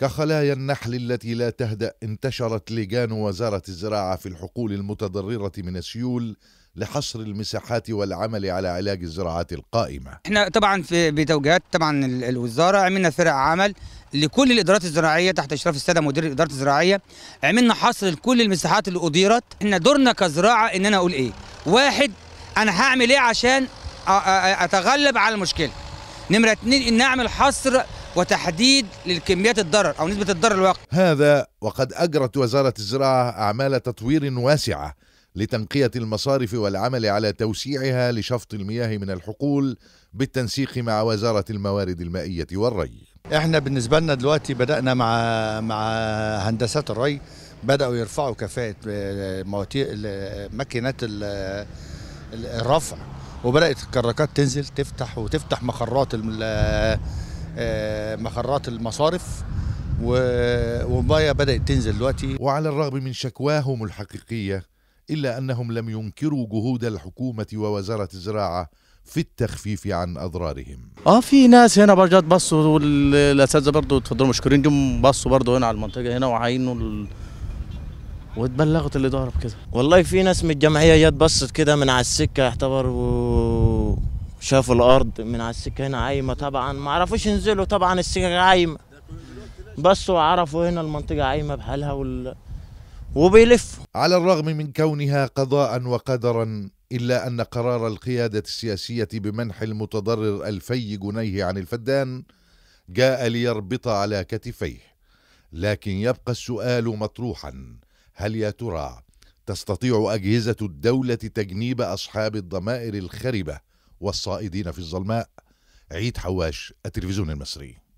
كخلايا النحل التي لا تهدأ انتشرت لجان وزارة الزراعة في الحقول المتضررة من السيول لحصر المساحات والعمل على علاج الزراعات القائمة احنا طبعا في بتوجيهات طبعا الوزارة عملنا فرق عمل لكل الادارات الزراعيه تحت اشراف الساده مدير الادارة الزراعيه عملنا حصر لكل المساحات اللي اديرت احنا دورنا كزراعه ان انا اقول ايه واحد انا هعمل ايه عشان اتغلب على المشكله نمره اتنين ان اعمل حصر وتحديد للكميات الضرر أو نسبة الضرر الواقع هذا وقد أجرت وزارة الزراعة أعمال تطوير واسعة لتنقية المصارف والعمل على توسيعها لشفط المياه من الحقول بالتنسيق مع وزارة الموارد المائية والري احنا بالنسبة لنا دلوقتي بدأنا مع مع هندسات الري بدأوا يرفعوا كفاءة آه، ماكينات الرفع وبدأت الكراكات تنزل تفتح وتفتح مخرات آه، مقرات المصارف والمية بدأت تنزل دلوقتي وعلى الرغم من شكواهم الحقيقية إلا أنهم لم ينكروا جهود الحكومة ووزارة الزراعة في التخفيف عن اضرارهم اه في ناس هنا برجات بصوا والاساتذه برضه اتفضلوا مشكورين جم بصوا برضه هنا على المنطقه هنا وعاينوا ال... واتبلغت الاداره بكده والله في ناس من الجمعيه جت بصت كده من على السكه يعتبر و... شافوا الارض من على السكه هنا عايمه طبعا ما عرفوش ينزلوا طبعا السكه عايمه بس وعرفوا هنا المنطقه عايمه بحالها وال... وبيلف على الرغم من كونها قضاء وقدرا إلا أن قرار القيادة السياسية بمنح المتضرر ألفي جنيه عن الفدان جاء ليربط على كتفيه لكن يبقى السؤال مطروحا هل يا ترى تستطيع أجهزة الدولة تجنيب أصحاب الضمائر الخربة والصائدين في الظلماء عيد حواش التلفزيون المصري